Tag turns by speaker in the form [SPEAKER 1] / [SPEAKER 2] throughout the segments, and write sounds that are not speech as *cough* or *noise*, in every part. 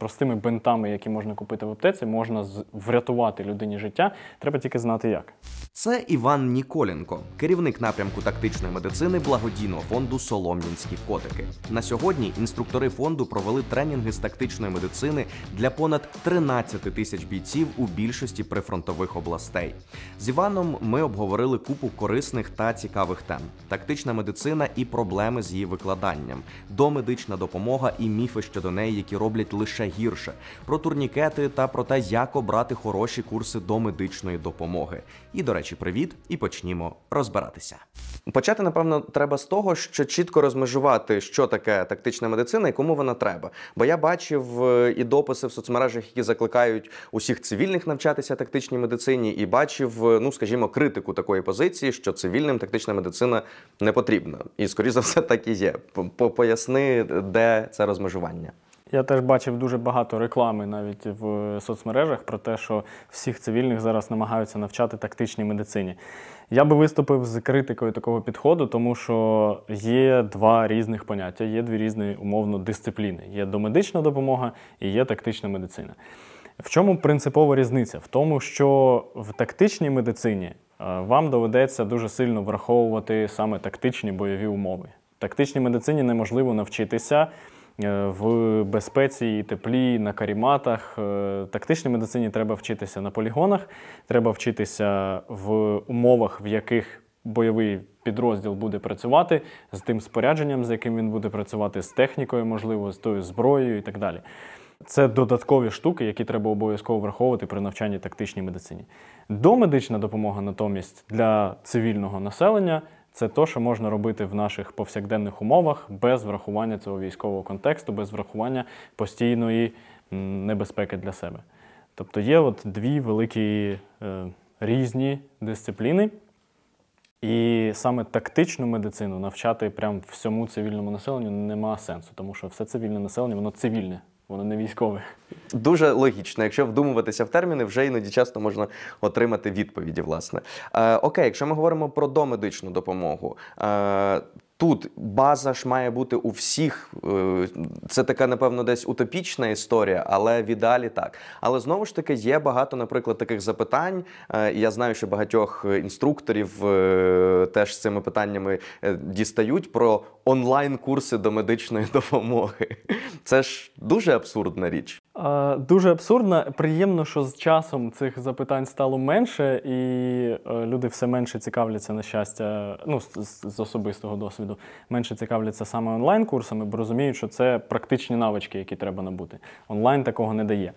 [SPEAKER 1] Простими бинтами, які можна купити в аптеці, можна врятувати людині життя. Треба тільки знати,
[SPEAKER 2] як це Іван Ніколенко, керівник напрямку тактичної медицини благодійного фонду Солом'янські котики. На сьогодні інструктори фонду провели тренінги з тактичної медицини для понад 13 тисяч бійців у більшості прифронтових областей. З Іваном ми обговорили купу корисних та цікавих тем: тактична медицина і проблеми з її викладанням, домедична допомога і міфи щодо неї, які роблять лише лише гірше, про турнікети та про те, як обрати хороші курси до медичної допомоги. І, до речі, привіт, і почнімо розбиратися. Почати, напевно, треба з того, що чітко розмежувати, що таке тактична медицина і кому вона треба. Бо я бачив е, і дописи в соцмережах, які закликають усіх цивільних навчатися тактичній медицині, і бачив, е, ну скажімо, критику такої позиції, що цивільним тактична медицина не потрібна. І скоріш за все так і є. Поясни, де це розмежування.
[SPEAKER 1] Я теж бачив дуже багато реклами навіть в соцмережах про те, що всіх цивільних зараз намагаються навчати тактичній медицині. Я би виступив з критикою такого підходу, тому що є два різних поняття, є дві різні умовно дисципліни: є домедична допомога і є тактична медицина. В чому принципова різниця? В тому, що в тактичній медицині е, вам доведеться дуже сильно враховувати саме тактичні бойові умови. В тактичній медицині неможливо навчитися. Е, в безпеці і теплі, на каріматах. Е, тактичній медицині треба вчитися на полігонах, треба вчитися в умовах, в яких бойовий підрозділ буде працювати, з тим спорядженням, з яким він буде працювати, з технікою, можливо, з тою зброєю і так далі. Це додаткові штуки, які треба обов'язково враховувати при навчанні тактичній медицині. Домедична допомога натомість для цивільного населення це те, що можна робити в наших повсякденних умовах без врахування цього військового контексту, без врахування постійної небезпеки для себе. Тобто є от дві великі е, різні дисципліни, і саме тактичну медицину навчати прямо всьому цивільному населенню нема сенсу, тому що все цивільне населення, воно цивільне. Воно не військове.
[SPEAKER 2] Дуже логічно. Якщо вдумуватися в терміни, вже іноді часто можна отримати відповіді. Власне, е, окей, якщо ми говоримо про домедичну допомогу, е, Тут база ж має бути у всіх. Е, це така, напевно, десь утопічна історія, але в ідеалі так. Але знову ж таки є багато, наприклад, таких запитань. Е, я знаю, що багатьох інструкторів е, теж з цими питаннями дістають про онлайн-курси до медичної *laughs* допомоги. Це ж дуже абсурдна річ.
[SPEAKER 1] Дуже абсурдно. Приємно, що з часом цих запитань стало менше, і е, люди все менше цікавляться на щастя, ну з особистого досвіду, менше цікавляться саме онлайн-курсами, бо розуміють, що це практичні навички, які треба набути. Онлайн такого не дає.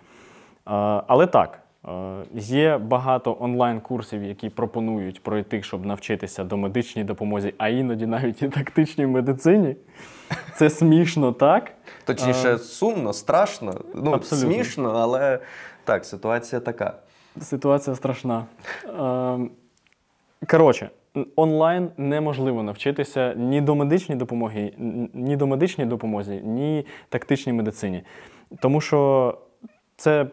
[SPEAKER 1] Але так, Е, є багато онлайн-курсів, які пропонують пройти, щоб навчитися до медичній допомозі, а іноді навіть і тактичній медицині.
[SPEAKER 2] Це смішно, так? Точніше, е, сумно, страшно. Ну, Абсолютно. смішно, але так, ситуація така. Ситуація страшна.
[SPEAKER 1] Ем, коротше, онлайн неможливо навчитися ні до медичної допомоги, ні до медичній допомозі, ні тактичній медицині. Тому що це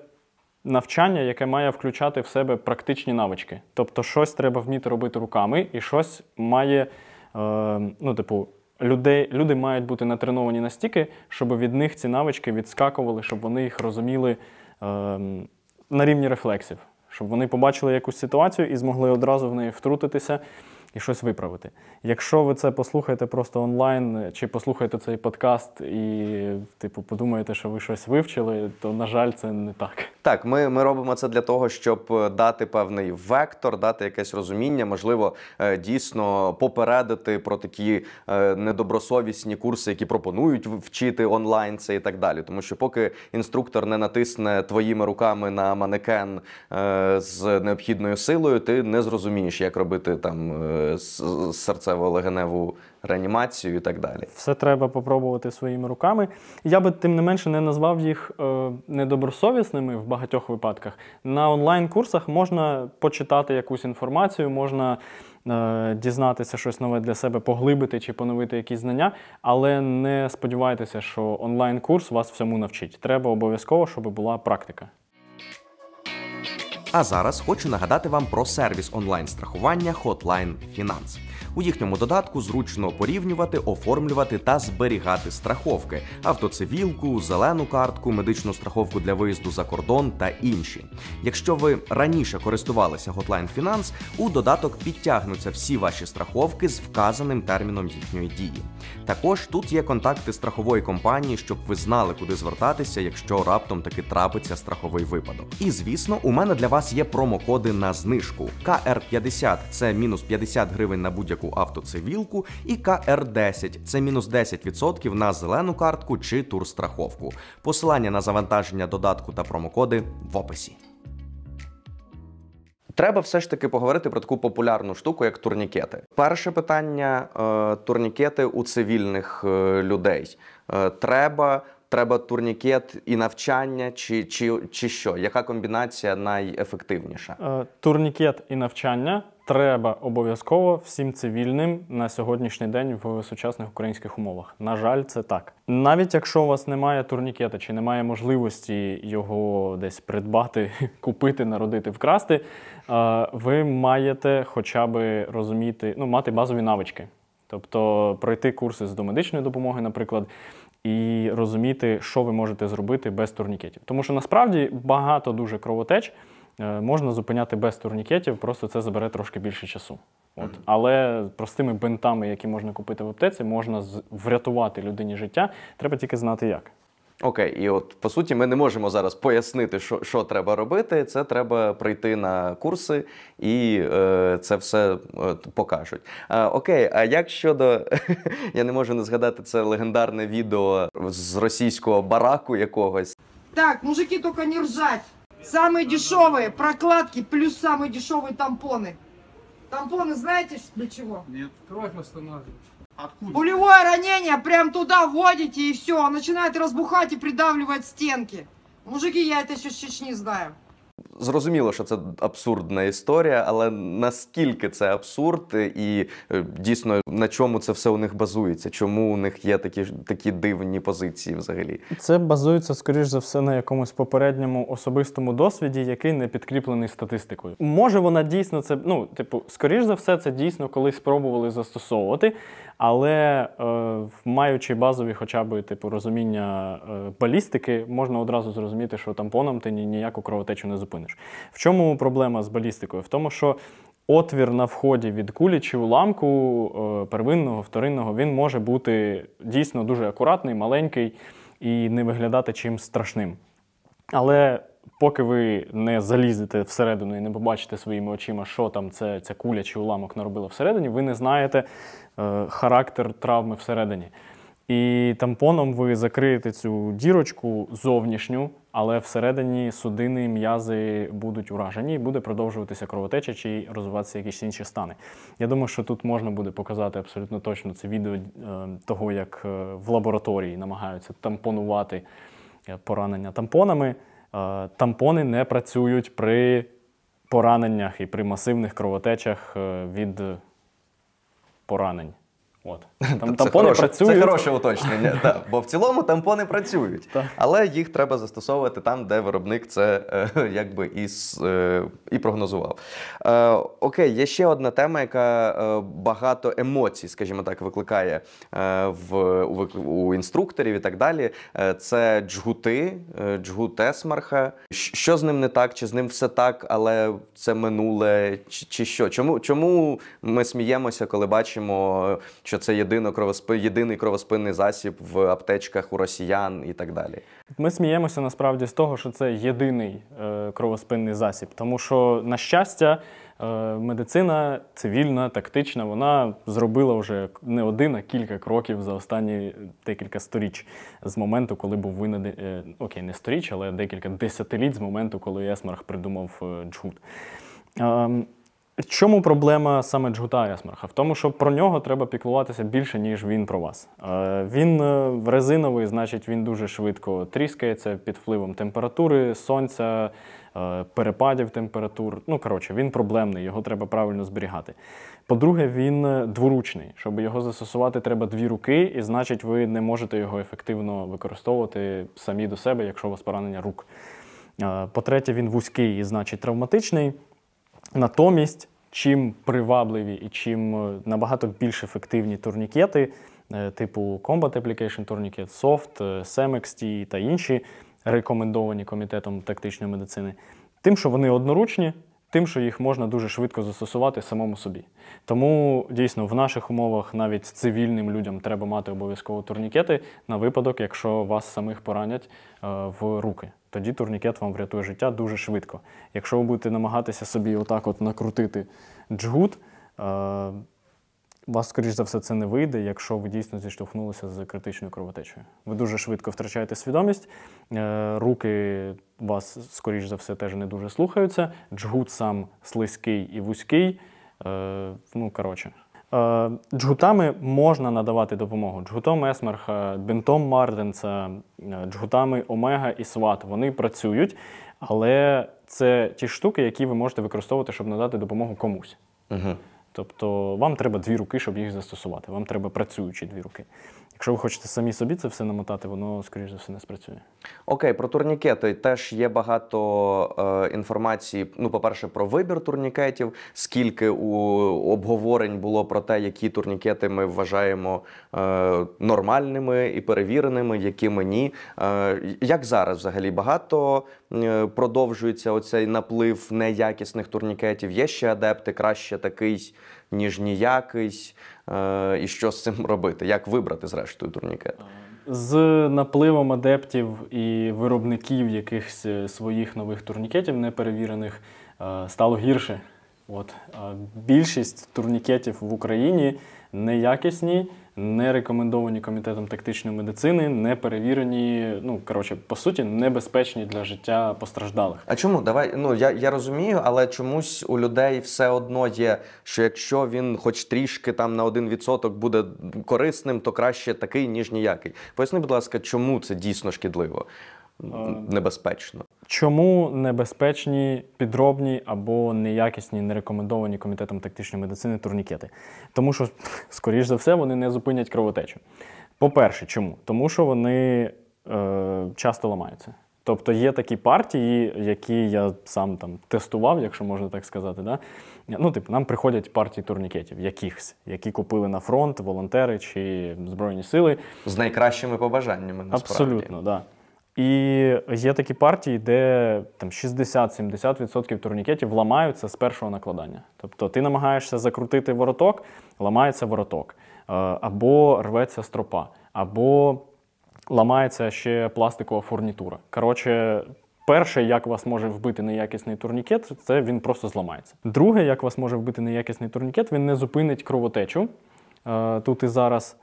[SPEAKER 1] навчання, яке має включати в себе практичні навички. Тобто, щось треба вміти робити руками, і щось має, е, ну, типу, людей, люди мають бути натреновані настільки, щоб від них ці навички відскакували, щоб вони їх розуміли е, на рівні рефлексів, щоб вони побачили якусь ситуацію і змогли одразу в неї втрутитися і щось виправити. Якщо ви це послухаєте просто онлайн, чи послухаєте цей подкаст і, типу, подумаєте, що ви щось вивчили,
[SPEAKER 2] то на жаль, це не так. Так, ми ми робимо це для того, щоб е, дати певний вектор, дати якесь розуміння, можливо, е, дійсно попередити про такі е, недобросовісні курси, які пропонують вчити онлайн це і так далі. Тому що, поки інструктор не натисне твоїми руками на манекен з необхідною силою, ти не зрозумієш, як робити там серцево-легеневу реанімацію і так далі.
[SPEAKER 1] Все треба попробувати своїми руками. Я би тим не менше не назвав їх е, недобросовісними в багатьох випадках. На онлайн-курсах можна почитати якусь інформацію, можна. Е, дізнатися щось нове для себе, поглибити чи поновити якісь знання, але не сподівайтеся, що онлайн-курс вас всьому навчить. Треба обов'язково, щоб була практика.
[SPEAKER 2] А зараз хочу нагадати вам про сервіс онлайн-страхування Hotline Finance. У їхньому додатку зручно порівнювати, оформлювати та зберігати страховки: автоцивілку, зелену картку, медичну страховку для виїзду за кордон та інші. Якщо ви раніше користувалися Hotline Finance, у додаток підтягнуться всі ваші страховки з вказаним терміном їхньої дії. Також тут є контакти страхової компанії, щоб ви знали, куди звертатися, якщо раптом таки трапиться страховий випадок. І звісно, у мене для вас є промокоди на знижку. КР50 це мінус 50 гривень на будь-яку карточку автоцивілку, і КР10 це мінус 10% на зелену картку чи турстраховку. Посилання на завантаження додатку та промокоди в описі. Треба все ж таки поговорити про таку популярну штуку, як турнікети. Перше питання е, турнікети у цивільних е, людей. Е, треба треба турнікет і навчання, чи чи, чи що? Яка комбінація найефективніша?
[SPEAKER 1] Турнікет і навчання треба обов'язково всім цивільним на сьогоднішній день в сучасних українських умовах. На жаль, це так. Навіть якщо у вас немає турнікета чи немає можливості його десь придбати, *laughs* купити, народити, вкрасти, ви маєте хоча б розуміти, ну, мати базові навички. Тобто пройти курси з домедичної допомоги, наприклад, і розуміти, що ви можете зробити без турнікетів. Тому що насправді багато дуже кровотеч. Е, можна зупиняти без турнікетів, просто це забере трошки більше часу. От. Але простими бинтами, які можна купити в аптеці, можна врятувати людині життя. Треба тільки знати як.
[SPEAKER 2] Окей, і от по суті, ми не можемо зараз пояснити, що що треба робити. Це треба прийти на курси, і е, це все е, покажуть. А, Окей, а як щодо *laughs* я не можу не згадати це легендарне відео з російського бараку якогось.
[SPEAKER 1] Так, мужики, тільки не ржать. Самые дешевые прокладки плюс самые дешевые тампоны. Тампоны знаете для чего? Нет. Кровь восстанавливает. Откуда? Пулевое ранение, прям туда вводите и все. начинает разбухать и придавливать стенки. Мужики, я это еще с Чечни знаю.
[SPEAKER 2] Зрозуміло, що це абсурдна історія, але наскільки це абсурд, і е, дійсно на чому це все у них базується? Чому у них є такі такі дивні позиції? Взагалі,
[SPEAKER 1] це базується скоріш за все на якомусь попередньому особистому досвіді, який не підкріплений статистикою. Може вона дійсно це ну, типу, скоріш за все, це дійсно колись спробували застосовувати. Але е, маючи базові хоча б типу розуміння е, балістики, можна одразу зрозуміти, що тампоном ти ніяку кровотечу не зупиниш. В чому проблема з балістикою? В тому, що Отвір на вході від кулі чи уламку е, первинного, вторинного, він може бути дійсно дуже акуратний, маленький і не виглядати чим страшним. Але поки ви не залізете всередину і не побачите своїми очима, що там це, ця куля чи уламок наробила всередині, ви не знаєте е, характер травми всередині. І тампоном ви закриєте цю дірочку зовнішню, але всередині судини м'язи будуть уражені і буде продовжуватися кровотеча чи розвиватися якісь інші стани. Я думаю, що тут можна буде показати абсолютно точно це відео е, того, як е, в лабораторії намагаються тампонувати е, поранення тампонами. Е, тампони не працюють при пораненнях і при масивних
[SPEAKER 2] кровотечах е, від поранень. От. Там Тампони хороше- працюють. Це хороше уточнення, так, *laughs* бо в цілому тампони працюють, Так. але їх треба застосовувати там, де виробник це е, *laughs* якби і, е, і прогнозував. Е, окей, є ще одна тема, яка багато емоцій, скажімо так, викликає в, у, у інструкторів і так далі. це джгути, е, джгут Есмарха. Що з ним не так? Чи з ним все так, але це минуле, чи, чи що? Чому, чому ми сміємося, коли бачимо, що це єдиний єдино кровоспи... єдиний кровоспинний засіб в аптечках у росіян і так далі.
[SPEAKER 1] Ми сміємося насправді з того, що це єдиний е, кровоспинний засіб, тому що на щастя. Е, медицина цивільна, тактична, вона зробила вже не один, а кілька кроків за останні декілька сторіч з моменту, коли був винайдений, е, окей, не сторіч, але декілька десятиліть з моменту, коли Есмарх придумав е, джгут. Ем, Чому проблема саме Джгута Ясмарха? В тому, що про нього треба піклуватися більше, ніж він про вас. Е, він е, резиновий, значить, він дуже швидко тріскається під впливом температури, сонця, е, перепадів температур. Ну, коротше, він проблемний, його треба правильно зберігати. По-друге, він дворучний. Щоб його застосувати, треба дві руки, і значить, ви не можете його ефективно використовувати самі до себе, якщо у вас поранення рук. По-третє, він вузький і значить травматичний. Натомість, чим привабливі і чим е, набагато більш ефективні турнікети, е, типу Combat Application Tourniquet, Soft, е, SemXT та інші рекомендовані комітетом тактичної медицини, тим, що вони одноручні. Тим, що їх можна дуже швидко застосувати самому собі. Тому дійсно в наших умовах навіть цивільним людям треба мати обов'язково турнікети на випадок, якщо вас самих поранять в руки. Тоді турнікет вам врятує життя дуже швидко. Якщо ви будете намагатися собі отак от накрутити джгут, е, вас, скоріш за все, це не вийде, якщо ви дійсно зіштовхнулися з критичною кровотечею. Ви дуже швидко втрачаєте свідомість, е, руки вас, скоріш за все, теж не дуже слухаються. Джгут сам слизький і вузький. Е, ну, коротше. Е, джгутами можна надавати допомогу. Джгутом Есмерх, бинтом Марденса, е, джгутами Омега і Сват. Вони працюють, але це ті штуки, які ви можете використовувати, щоб надати допомогу комусь. Угу. Тобто вам треба дві руки, щоб їх застосувати. Вам треба працюючі дві руки. Якщо ви хочете самі собі це все намотати, воно, скоріш за все, не спрацює.
[SPEAKER 2] Окей, про турнікети теж є багато е, інформації. Ну, по-перше, про вибір турнікетів, скільки у обговорень було про те, які турнікети ми вважаємо е, нормальними і перевіреними, які мені. Е, як зараз взагалі багато е, продовжується оцей наплив неякісних турнікетів? Є ще адепти, краще такий, ніж ніякий. Е, і що з цим робити, як вибрати зрештою турнікет.
[SPEAKER 1] З напливом адептів і виробників якихось е, своїх нових турнікетів, неперевірених, е, стало гірше. От більшість турнікетів в Україні неякісні не рекомендовані комітетом тактичної медицини, не перевірені, ну коротше, по суті, небезпечні для
[SPEAKER 2] життя постраждалих. А чому давай? Ну я я розумію, але чомусь у людей все одно є, що якщо він, хоч трішки там на 1% буде корисним, то краще такий ніж ніякий. Поясни, будь ласка, чому це дійсно шкідливо? Е, Небезпечно
[SPEAKER 1] Чому небезпечні підробні або неякісні, не рекомендовані комітетом тактичної медицини турнікети? Тому що, *laughs* скоріш за все, вони не зупинять кровотечу. По-перше, чому? Тому що вони е, часто ламаються. Тобто є такі партії, які я сам там тестував, якщо можна так сказати. Да? Ну, типу, нам приходять партії турнікетів, якихось, які купили на фронт волонтери чи збройні сили з найкращими
[SPEAKER 2] побажаннями. насправді. Абсолютно,
[SPEAKER 1] так. Да. І є такі партії, де там 60-70% турнікетів ламаються з першого накладання. Тобто ти намагаєшся закрутити вороток, ламається вороток, е, або рветься стропа, або ламається ще пластикова фурнітура. Коротше, перше, як вас може вбити неякісний турнікет, це він просто зламається. Друге, як вас може вбити неякісний турнікет, він не зупинить кровотечу е, тут і зараз,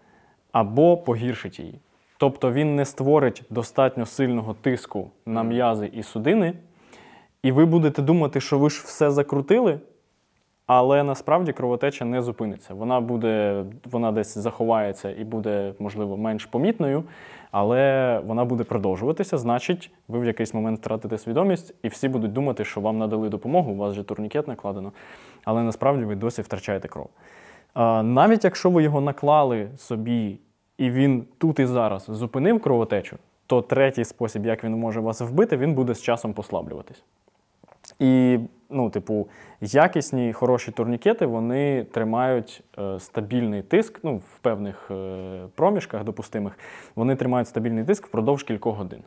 [SPEAKER 1] або погіршить її. Тобто він не створить достатньо сильного тиску на м'язи і судини, і ви будете думати, що ви ж все закрутили, але насправді кровотеча не зупиниться. Вона буде, вона десь заховається і буде, можливо, менш помітною, але вона буде продовжуватися. Значить, ви в якийсь момент втратите свідомість, і всі будуть думати, що вам надали допомогу, у вас же турнікет накладено, але насправді ви досі втрачаєте кров. Навіть якщо ви його наклали собі і він тут і зараз зупинив кровотечу, то третій спосіб, як він може вас вбити, він буде з часом послаблюватись. І, ну, типу, якісні хороші турнікети вони тримають е, стабільний тиск, ну, в певних е, проміжках допустимих, вони тримають стабільний тиск впродовж кількох годин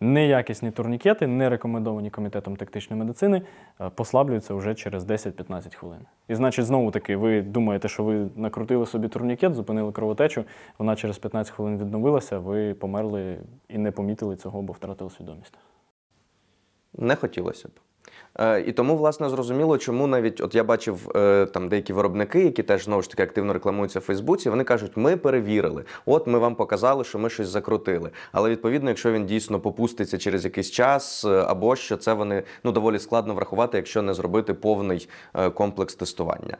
[SPEAKER 1] неякісні турнікети, не рекомендовані комітетом тактичної медицини, е, послаблюються вже через 10-15 хвилин. І значить, знову таки, ви думаєте, що ви накрутили собі турнікет, зупинили кровотечу, вона через 15 хвилин відновилася, ви померли і не помітили цього, бо втратили свідомість.
[SPEAKER 2] Не хотілося б. Е, і тому, власне, зрозуміло, чому навіть от я бачив е, там деякі виробники, які теж знову ж таки активно рекламуються в Фейсбуці. Вони кажуть, ми перевірили, от ми вам показали, що ми щось закрутили. Але відповідно, якщо він дійсно попуститься через якийсь час, е, або що це вони ну доволі складно врахувати, якщо не зробити повний комплекс тестування.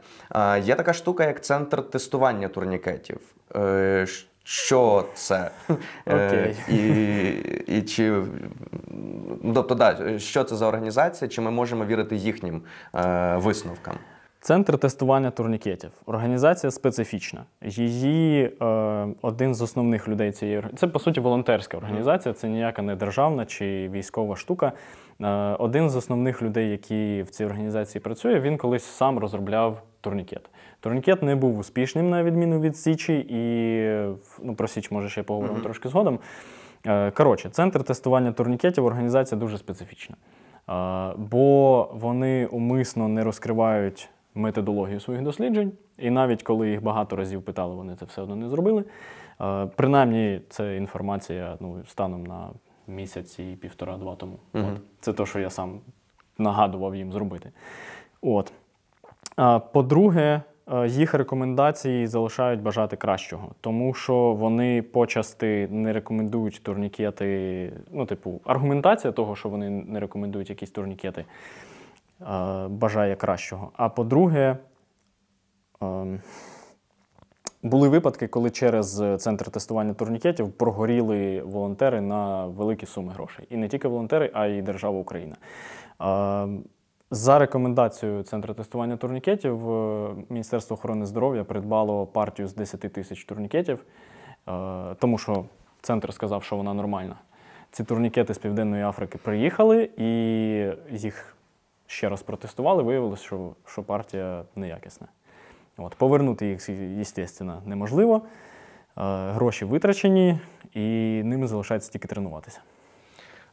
[SPEAKER 2] Є така штука, як центр тестування турнікетів що це. Okay. Е, і і чи тобто, да, що це за організація, чи ми можемо вірити їхнім е, висновкам?
[SPEAKER 1] Центр тестування турнікетів. Організація специфічна. Її е, один з основних людей цієї це по суті волонтерська організація, це ніяка не державна чи військова штука. Е, один з основних людей, які в цій організації працює, він колись сам розробляв турнікет. Турнікет не був успішним, на відміну від Січі, і ну, про Січ, може, ще поговоримо mm -hmm. трошки згодом. Е, коротше, центр тестування турнікетів організація дуже специфічна, е, бо вони умисно не розкривають методологію своїх досліджень, і навіть коли їх багато разів питали, вони це все одно не зробили. Е, принаймні, це інформація ну, станом на місяці і півтора-два тому. Mm -hmm. От. Це те, що я сам нагадував їм зробити. От. По-друге, Е, їх рекомендації залишають бажати кращого, тому що вони почасти не рекомендують турнікети. Ну, типу, аргументація того, що вони не рекомендують якісь турнікети, е, бажає кращого. А по-друге, ем, були випадки, коли через центр тестування турнікетів прогоріли волонтери на великі суми грошей. І не тільки волонтери, а й держава Україна. Ем, за рекомендацією Центру тестування турнікетів е, Міністерство охорони здоров'я придбало партію з 10 тисяч турнікетів, е, тому що центр сказав, що вона нормальна. Ці турнікети з Південної Африки приїхали і їх ще раз протестували. Виявилося, що що партія неякісна. От, Повернути їх, звісно, неможливо. Е, гроші витрачені, і ними залишається тільки тренуватися.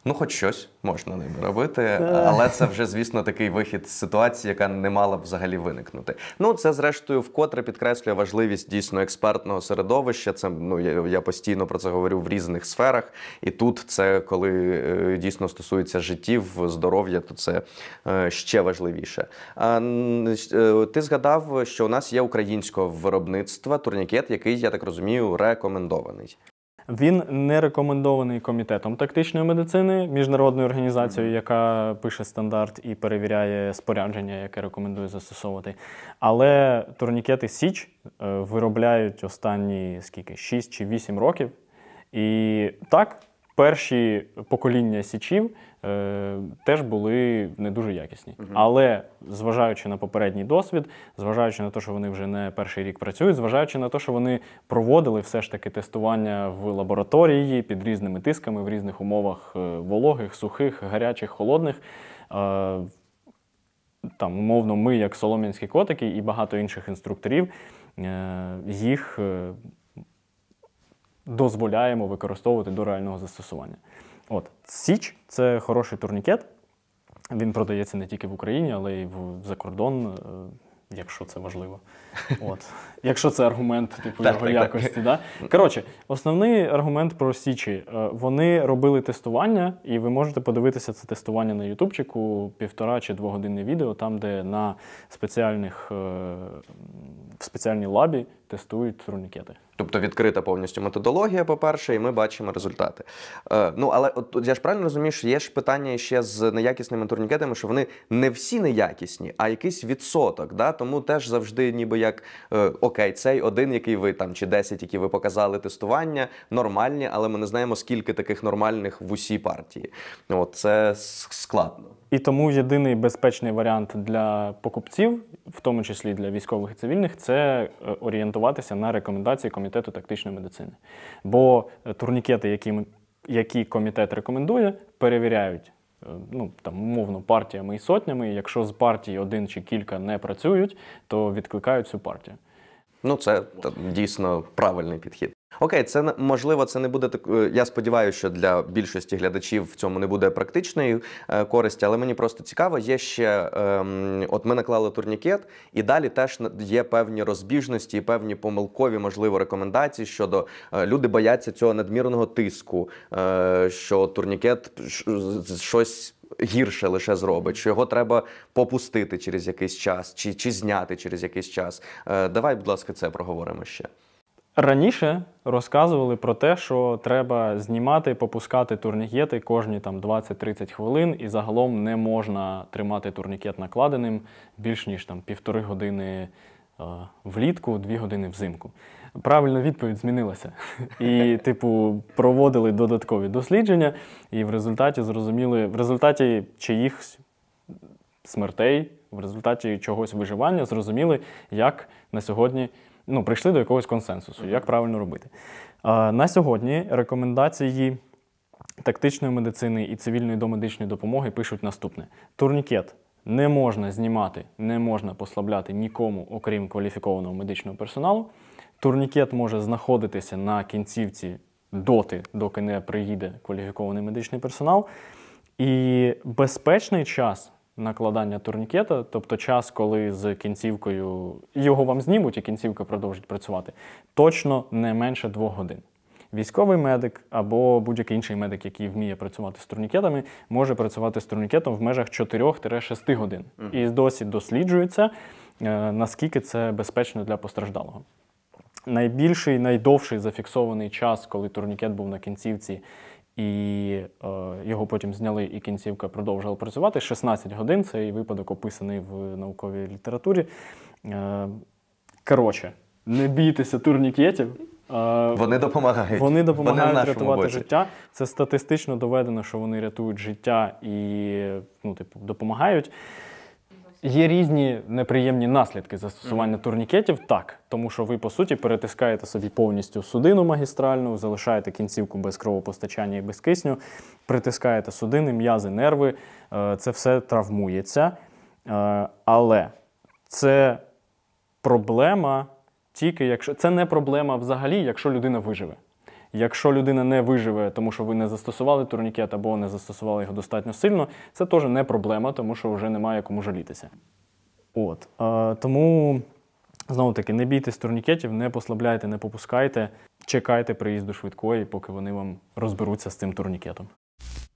[SPEAKER 2] Ну, хоч щось можна ними робити, але це вже, звісно, такий вихід з ситуації, яка не мала б взагалі виникнути. Ну, це зрештою вкотре підкреслює важливість дійсно експертного середовища. Це ну я, я постійно про це говорю в різних сферах. І тут це коли е, дійсно стосується життів, здоров'я, то це е, ще важливіше. А, е, Ти згадав, що у нас є українського виробництва турнікет, який я так розумію, рекомендований.
[SPEAKER 1] Він не рекомендований комітетом тактичної медицини, міжнародною організацією, яка пише стандарт і перевіряє спорядження, яке рекомендує застосовувати. Але турнікети Січ е, виробляють останні скільки 6 чи 8 років. І так, перші покоління січів е, теж були не дуже якісні. Угу. Але зважаючи на попередній досвід, зважаючи на те, що вони вже не перший рік працюють, зважаючи на те, що вони проводили все ж таки тестування в лабораторії під різними тисками в різних умовах е, вологих, сухих, гарячих, холодних. Е, там, умовно, ми, як солом'янські котики, і багато інших інструкторів, е, їх е, дозволяємо використовувати до реального застосування. От Січ це хороший турнікет. Він продається не тільки в Україні, але й в за кордон, е, якщо це важливо. *laughs* От. Якщо це аргумент типу його якості. Да? Коротше, основний аргумент про Січі. Е, вони робили тестування, і ви можете подивитися це тестування на Ютубчику, півтора чи двогодинне відео, там, де на спеціальних е,
[SPEAKER 2] в спеціальній лабі тестують турнікети. Тобто відкрита повністю методологія, по-перше, і ми бачимо результати. Е, ну, але от я ж правильно розумію, що є ж питання ще з неякісними турнікетами, що вони не всі неякісні, а якийсь відсоток. Да? Тому теж завжди, ніби як е, окей, цей один, який ви там, чи 10, які ви показали тестування, нормальні, але ми не знаємо, скільки таких нормальних в усій партії. От це складно.
[SPEAKER 1] І тому єдиний безпечний варіант для покупців, в тому числі для військових і цивільних, це е, орієнтуватися на рекомендації комітету тактичної медицини. Бо е, турнікети, які які комітет рекомендує, перевіряють е, ну там умовно партіями і сотнями. якщо з партії один чи кілька не працюють,
[SPEAKER 2] то відкликають цю партію. Ну це дійсно правильний підхід. Окей, це можливо, це не буде так. Е, я сподіваюся, що для більшості глядачів в цьому не буде практичної е, користі, але мені просто цікаво, є ще ем, от ми наклали турнікет, і далі теж є певні розбіжності і певні помилкові, можливо, рекомендації щодо е, люди бояться цього надмірного тиску, е, що турнікет щось. Гірше лише зробить, що його треба попустити через якийсь час, чи чи зняти через якийсь час. Е, давай, будь ласка, це проговоримо ще.
[SPEAKER 1] Раніше розказували про те, що треба знімати, попускати турнікети кожні там 20-30 хвилин, і загалом не можна тримати турнікет накладеним більш ніж там півтори години е, влітку, дві години взимку. Правильна відповідь змінилася. І, типу, проводили додаткові дослідження, і в результаті зрозуміли, в результаті чиїхсь смертей, в результаті чогось виживання зрозуміли, як на сьогодні ну, прийшли до якогось консенсусу, як правильно робити. На сьогодні рекомендації тактичної медицини і цивільної домедичної допомоги пишуть наступне: турнікет. Не можна знімати, не можна послабляти нікому, окрім кваліфікованого медичного персоналу. Турнікет може знаходитися на кінцівці доти, доки не приїде кваліфікований медичний персонал. І безпечний час накладання турнікета, тобто час, коли з кінцівкою його вам знімуть, і кінцівка продовжить працювати, точно не менше двох годин. Військовий медик або будь-який інший медик, який вміє працювати з турнікетами, може працювати з турнікетом в межах 4-6 годин. І досі досліджується, е, наскільки це безпечно для постраждалого. Найбільший, найдовший зафіксований час, коли турнікет був на кінцівці і е, його потім зняли, і кінцівка продовжила працювати. 16 годин цей випадок описаний в науковій літературі. Е, коротше, не бійтеся турнікетів. Е, вони допомагають Вони допомагають вони рятувати боці. життя. Це статистично доведено, що вони рятують життя і ну, типу, допомагають. Є різні неприємні наслідки застосування mm-hmm. турнікетів, так, тому що ви, по суті, перетискаєте собі повністю судину магістральну, залишаєте кінцівку без кровопостачання і без кисню, притискаєте судини, м'язи, нерви, е, це все травмується. Е, але це проблема тільки, якщо це не проблема взагалі, якщо людина виживе. Якщо людина не виживе, тому що ви не застосували турнікет або не застосували його достатньо сильно, це теж не проблема, тому що вже немає кому жалітися. От е, тому знову таки не бійтесь турнікетів, не послабляйте, не попускайте, чекайте приїзду
[SPEAKER 2] швидкої, поки вони вам розберуться з цим турнікетом.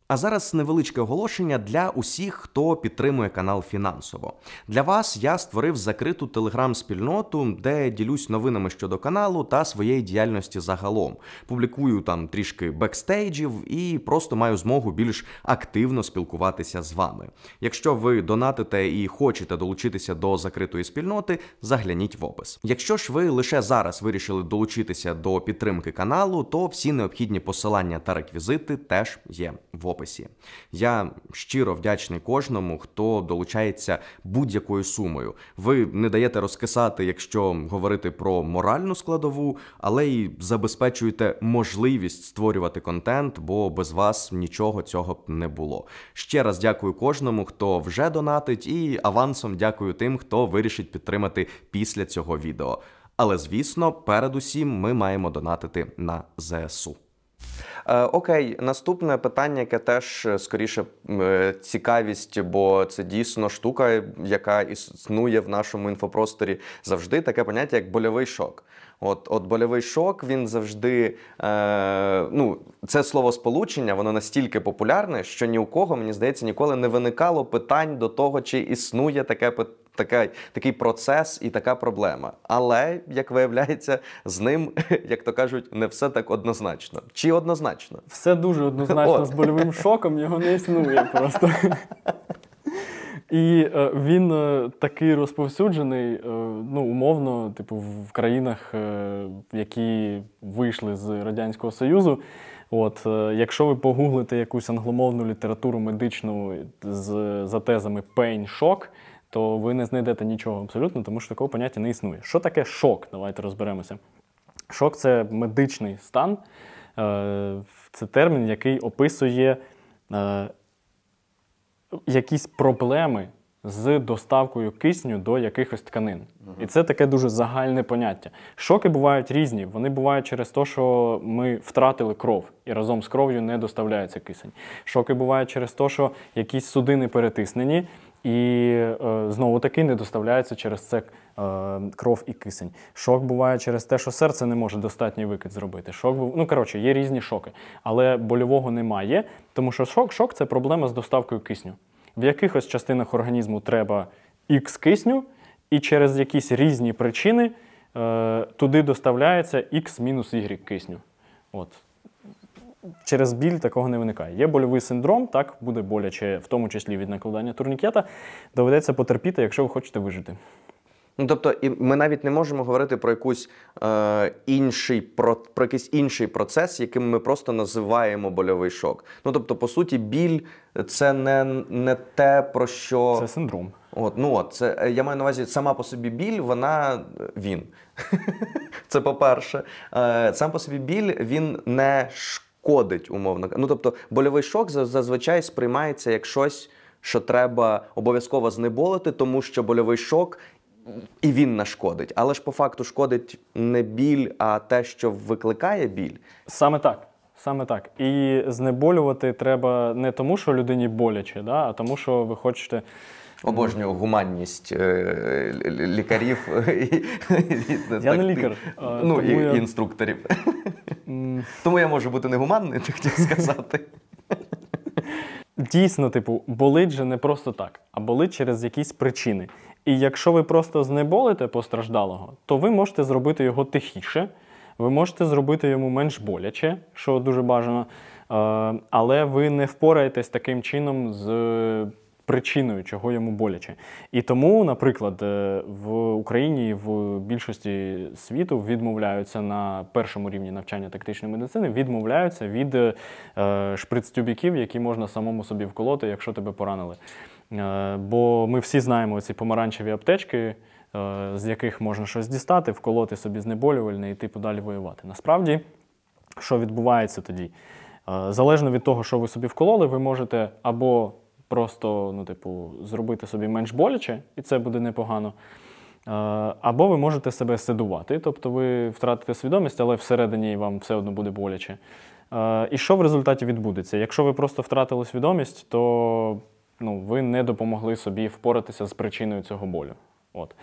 [SPEAKER 2] А зараз невеличке оголошення для усіх, хто підтримує канал фінансово. Для вас я створив закриту телеграм-спільноту, де ділюсь новинами щодо каналу та своєї діяльності загалом. Публікую там трішки бекстейджів і просто маю змогу більш активно спілкуватися з вами. Якщо ви донатите і хочете долучитися до закритої спільноти, загляніть в опис. Якщо ж ви лише зараз вирішили долучитися до підтримки каналу, то всі необхідні посилання та реквізити теж є в описі описі. Я щиро вдячний кожному, хто долучається будь-якою сумою. Ви не даєте розкисати, якщо говорити про моральну складову, але й забезпечуєте можливість створювати контент, бо без вас нічого цього б не було. Ще раз дякую кожному, хто вже донатить, і авансом дякую тим, хто вирішить підтримати після цього відео. Але звісно, передусім ми маємо донатити на ЗСУ. Е, окей, наступне питання, яке теж е, скоріше е, цікавість, бо це дійсно штука, яка існує в нашому інфопросторі завжди таке поняття, як больовий шок. От от больовий шок він завжди е, ну це слово сполучення, воно настільки популярне, що ні у кого мені здається ніколи не виникало питань до того, чи існує таке Така, такий процес і така проблема. Але, як виявляється, з ним, *laughs* як то кажуть, не все так однозначно. Чи однозначно?
[SPEAKER 1] Все дуже однозначно От. з больовим шоком його не існує просто. *laughs* І е, він е, такий розповсюджений, е, ну умовно, типу, в країнах, е, які вийшли з Радянського Союзу. От, е, якщо ви погуглите якусь англомовну літературу медичну з за тезами «pain шок, то ви не знайдете нічого абсолютно, тому що такого поняття не існує. Що таке шок? Давайте розберемося. Шок це медичний стан, е, це термін, який описує якісь проблеми з доставкою кисню до якихось тканин. Угу. І це таке дуже загальне поняття. Шоки бувають різні. Вони бувають через те, що ми втратили кров і разом з кров'ю не доставляється кисень. Шоки бувають через те, що якісь судини перетиснені. І е, знову таки не доставляється через це е, кров і кисень. Шок буває через те, що серце не може достатній викид зробити. Шок був. ну коротше, є різні шоки, але больового немає, тому що шок шок це проблема з доставкою кисню в якихось частинах організму треба X кисню, і через якісь різні причини е, туди доставляється X-Y кисню. От. Через біль такого не виникає. Є больовий синдром, так буде боляче, в тому числі від накладання турнікета. Доведеться потерпіти, якщо ви хочете вижити.
[SPEAKER 2] Ну тобто, і ми навіть не можемо говорити про якусь е, інший про, про якийсь інший процес, яким ми просто називаємо больовий шок. Ну тобто, по суті, біль це не не те, про що це синдром. От, ну от це е, я маю на увазі сама по собі біль. Вона е, він. *laughs* Це по-перше, е, сам по собі біль він не шкодить, умовно. Ну тобто, больовий шок зазвичай сприймається як щось. Що треба обов'язково знеболити, тому що больовий шок і він нашкодить, але ж по факту шкодить не біль, а те, що викликає біль. Саме так. Саме так.
[SPEAKER 1] І знеболювати треба не тому, що людині боляче,
[SPEAKER 2] да, а тому, що ви хочете. Обожнюю гуманність е, лікарів. *laughs* Я не лікар. Ну, і інструкторів. Тому я можу бути негуманний, ти хотів сказати.
[SPEAKER 1] Дійсно, типу, болить же не просто так, а болить через якісь причини. І якщо ви просто знеболите постраждалого, то ви можете зробити його тихіше, ви можете зробити йому менш боляче, що дуже бажано, е, але ви не впораєтесь таким чином з е, причиною, чого йому боляче. І тому, наприклад, е, в Україні і в більшості світу відмовляються на першому рівні навчання тактичної медицини, відмовляються від шприц-тюбіків, які можна самому собі вколоти, якщо тебе поранили. Е, бо ми всі знаємо ці помаранчеві аптечки, е, з яких можна щось дістати, вколоти собі знеболювальне і йти типу, подалі воювати. Насправді, що відбувається тоді? Е, залежно від того, що ви собі вкололи, ви можете або просто ну, типу, зробити собі менш боляче, і це буде непогано. Або ви можете себе седувати, тобто ви втратите свідомість, але всередині вам все одно буде боляче. І що в результаті відбудеться? Якщо ви просто втратили свідомість, то ну, ви не допомогли собі впоратися з причиною цього болю. От.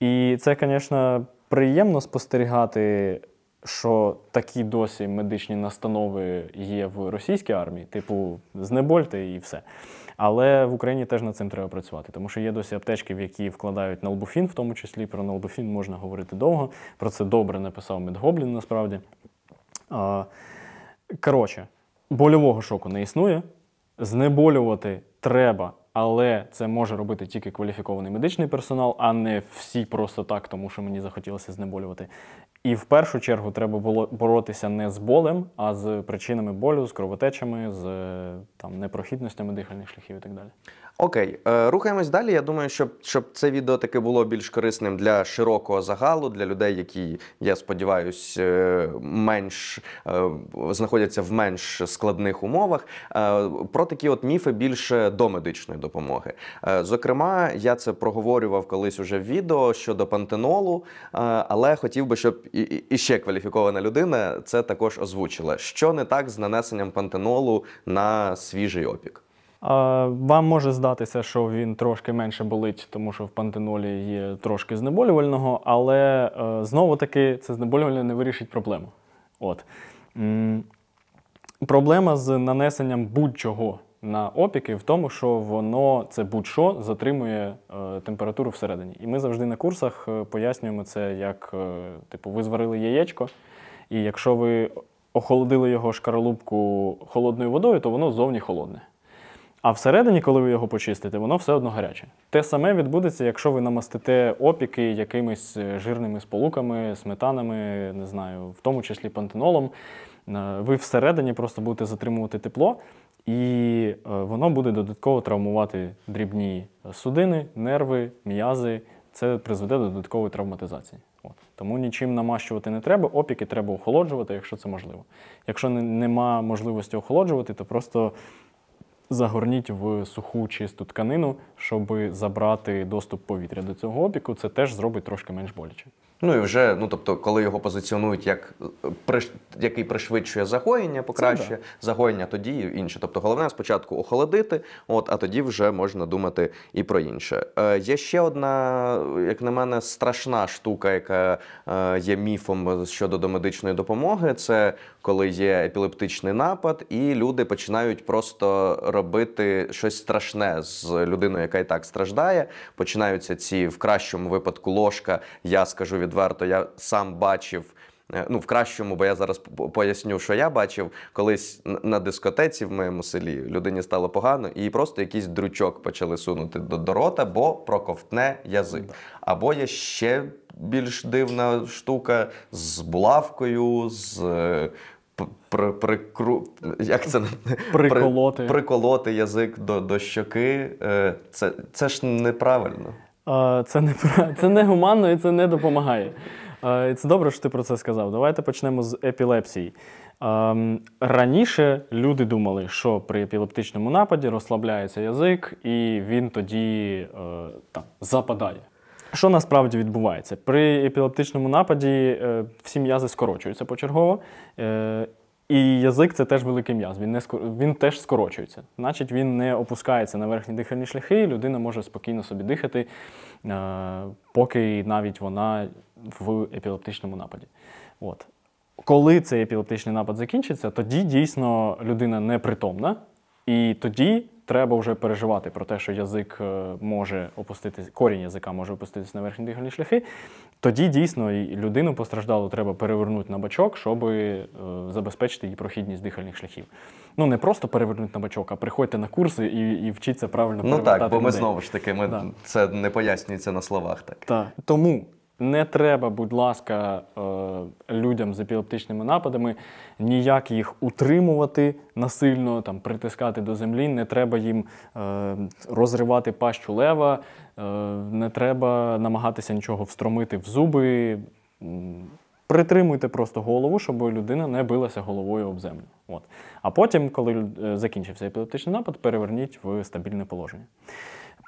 [SPEAKER 1] І це, звісно, приємно спостерігати, що такі досі медичні настанови є в російській армії, типу, знебольте і все. Але в Україні теж над цим треба працювати, тому що є досі аптечки, в які вкладають налбуфін, в тому числі про налбуфін можна говорити довго. Про це добре написав Медгоблін насправді. Коротше, больового шоку не існує. Знеболювати треба, але це може робити тільки кваліфікований медичний персонал, а не всі просто так, тому що мені захотілося знеболювати. І в першу чергу треба було боротися не з болем, а з причинами болю, з кровотечами, з е, там непрохідностями дихальних шляхів і так далі.
[SPEAKER 2] Окей, е, рухаємось далі. Я думаю, щоб щоб це відео таке було більш корисним для широкого загалу, для людей, які, я сподіваюся е, менш е, знаходяться в менш складних умовах. Про такі от міфи більше до медичної допомоги. Зокрема, я це проговорював колись уже в відео щодо пантенолу, але хотів би, щоб і ще кваліфікована людина це також озвучила. Що не так з нанесенням пантенолу на свіжий опік? Вам
[SPEAKER 1] може здатися, що він трошки менше болить, тому що в пантенолі є трошки знеболювального, але е, знову таки це знеболювання не вирішить проблему. От. Проблема з нанесенням будь-чого на опіки в тому, що воно це будь-що затримує е, температуру всередині. І ми завжди на курсах е, пояснюємо це, як типу, ви зварили яєчко, і якщо ви охолодили його шкаралупку холодною водою, то воно зовні холодне. А всередині, коли ви його почистите, воно все одно гаряче. Те саме відбудеться, якщо ви намастите опіки якимись е, жирними сполуками, сметанами, не знаю, в тому числі пантенолом. Е, ви всередині просто будете затримувати тепло, і е, воно буде додатково травмувати дрібні судини, нерви, м'язи. Це призведе до додаткової травматизації. От. Тому нічим намащувати не треба, опіки треба охолоджувати, якщо це можливо. Якщо нема можливості охолоджувати, то просто загорніть в суху чисту тканину, щоб забрати доступ повітря до цього опіку. Це теж зробить трошки
[SPEAKER 2] менш боляче. Ну і вже, ну тобто, коли його позиціонують як е, приш... який пришвидшує загоєння, покраще да. загоєння, тоді і інше. Тобто, головне спочатку охолодити, от а тоді вже можна думати і про інше. Е, Є ще одна, як на мене, страшна штука, яка е, є міфом щодо домедичної допомоги. Це коли є епілептичний напад, і люди починають просто робити щось страшне з людиною, яка і так страждає. Починаються ці в кращому випадку ложка. Я скажу відверто, я сам бачив. Е, ну, в кращому, бо я зараз поясню, що я бачив, колись на дискотеці в моєму селі людині стало погано, і просто якийсь дрючок почали сунути до рота, бо проковтне язик. Або є ще більш дивна штука з булавкою, з е, при, прикру... як це приколоти приколоти язик до до щоки. Е, це це ж неправильно.
[SPEAKER 1] Це не це не гуманно і це не допомагає. Це добре, що ти про це сказав. Давайте почнемо з епілепсії. Ем, раніше люди думали, що при епілептичному нападі розслабляється язик, і він тоді е, там западає. Що насправді відбувається? При епілептичному нападі е, всі м'язи скорочуються почергово. Е, і язик це теж великий м'яз. Він не він теж скорочується. Значить, він не опускається на верхні дихальні шляхи, і людина може спокійно собі дихати, е, поки навіть вона в епілептичному нападі. От. Коли цей епілептичний напад закінчиться, тоді дійсно людина непритомна, і тоді треба вже переживати про те, що язик е, може опуститись, корінь язика може опуститись на верхні дихальні шляхи. Тоді дійсно і людину постраждало, треба перевернути на бачок, щоб е, забезпечити її прохідність дихальних шляхів. Ну не просто перевернути на бачок, а приходьте на курси і і вчіться правильно перевертати Ну так, бо ми знову ж
[SPEAKER 2] таки, ми да. це не пояснюється на словах. Так. так.
[SPEAKER 1] Тому не треба, будь ласка, е, людям з епілептичними нападами ніяк їх утримувати насильно, там притискати до землі. Не треба їм е, розривати пащу лева, е, не треба намагатися нічого встромити в зуби. Притримуйте просто голову, щоб людина не билася головою об землю. От. А потім, коли закінчився епілептичний напад, переверніть в стабільне положення.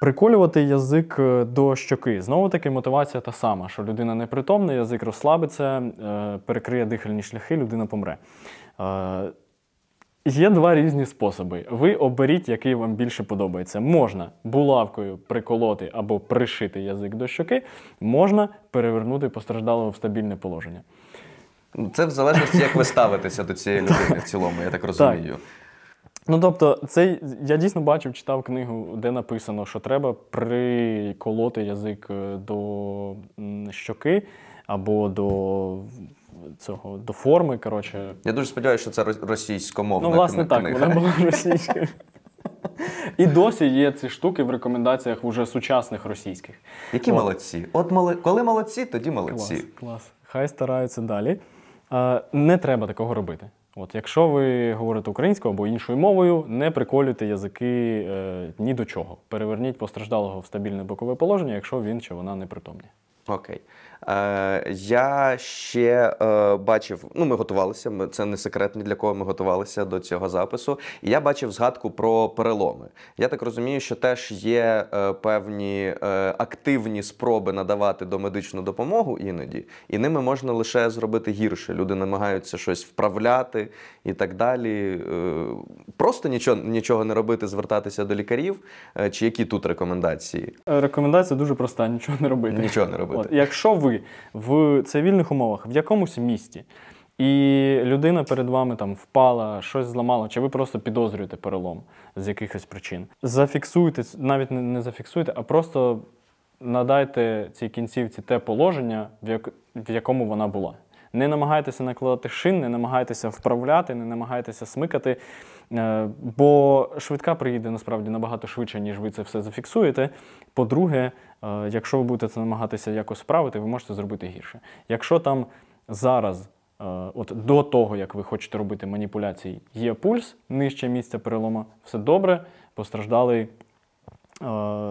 [SPEAKER 1] Приколювати язик е, до щоки. Знову таки, мотивація та сама, що людина непритомна, язик розслабиться, е, перекриє дихальні шляхи, людина помре. Е, є два різні способи. Ви оберіть, який вам більше подобається. Можна булавкою приколоти або пришити язик до щоки, можна перевернути постраждалого в стабільне положення. Ну, це в залежності, як
[SPEAKER 2] ви ставитеся до цієї *laughs* людини в цілому, я так розумію. Так.
[SPEAKER 1] Ну, тобто, це я дійсно бачив, читав книгу, де написано, що треба приколоти язик е, до щоки або до цього до форми. коротше.
[SPEAKER 2] Я дуже сподіваюся, що це російськомовна Ну, власне, книга. так, вона була *laughs*
[SPEAKER 1] російська. І досі є ці штуки в рекомендаціях уже сучасних російських. Які От. молодці? От мали... коли молодці, тоді молодці. Клас, клас. Хай стараються далі. Не треба такого робити. От, Якщо ви говорите українською або іншою мовою, не приколюйте язики е, ні до чого. Переверніть постраждалого в стабільне бокове положення, якщо він чи вона непритомні.
[SPEAKER 2] Окей. Е, я ще е, бачив, ну ми готувалися, це не секрет ні для кого ми готувалися до цього запису. І я бачив згадку про переломи. Я так розумію, що теж є е, певні активні спроби надавати домедичну допомогу іноді, і ними можна лише зробити гірше. Люди намагаються щось вправляти і так далі. Просто нічого нічого не робити, звертатися до лікарів. Чи які тут рекомендації?
[SPEAKER 1] Рекомендація дуже проста: нічого не робити. Нічого не робити. От, якщо ви ви в цивільних умовах в якомусь місті, і людина перед вами там впала, щось зламала, чи ви просто підозрюєте перелом з якихось причин. Зафіксуйте, навіть не зафіксуйте, а просто надайте цій кінцівці те положення, в якому вона була. Не намагайтеся накладати шин, не намагайтеся вправляти, не намагайтеся смикати, е, бо швидка приїде насправді набагато швидше, ніж ви це все зафіксуєте. По-друге, е, якщо ви будете це намагатися якось справити, ви можете зробити гірше. Якщо там зараз, е, от до того, як ви хочете робити маніпуляції, є пульс нижче місця перелома, все добре, постраждалий. Е,